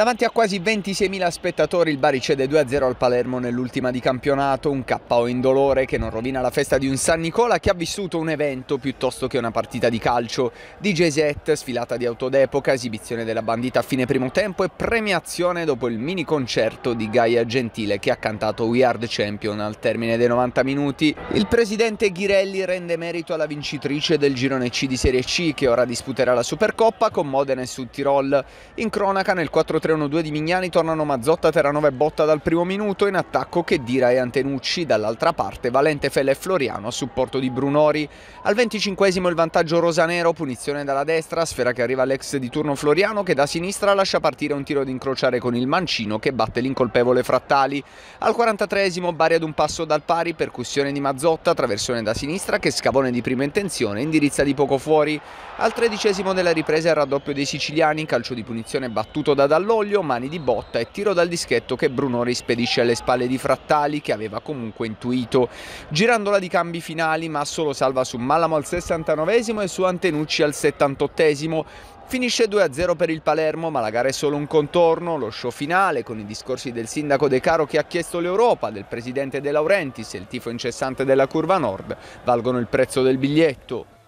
Davanti a quasi 26.000 spettatori il Bari cede 2-0 al Palermo nell'ultima di campionato, un KO indolore che non rovina la festa di un San Nicola che ha vissuto un evento piuttosto che una partita di calcio. DJ set, sfilata di auto d'epoca, esibizione della bandita a fine primo tempo e premiazione dopo il mini concerto di Gaia Gentile che ha cantato We Are The Champion al termine dei 90 minuti. Il presidente Ghirelli rende merito alla vincitrice del girone C di Serie C che ora disputerà la Supercoppa con Modena e Sud Tirol. In cronaca nel 4 3 3-1-2 di Mignani, tornano Mazzotta, Terranova e Botta dal primo minuto, in attacco che Dira e Antenucci, dall'altra parte Valente, Felle e Floriano a supporto di Brunori. Al 25 il vantaggio rosanero, punizione dalla destra, sfera che arriva all'ex di turno Floriano che da sinistra lascia partire un tiro d'incrociare con il mancino che batte l'incolpevole Frattali. Al 43 Bari ad un passo dal pari, percussione di Mazzotta, traversione da sinistra che scavone di prima intenzione indirizza di poco fuori. Al tredicesimo della ripresa il raddoppio dei siciliani, calcio di punizione battuto da Dallone Foglio, mani di botta e tiro dal dischetto che Bruno rispedisce alle spalle di Frattali che aveva comunque intuito. Girandola di cambi finali ma solo salva su Malamo al 69 esimo e su Antenucci al 78 esimo Finisce 2-0 per il Palermo, ma la gara è solo un contorno, lo show finale con i discorsi del sindaco De Caro che ha chiesto l'Europa, del presidente De Laurentiis e il tifo incessante della Curva Nord valgono il prezzo del biglietto.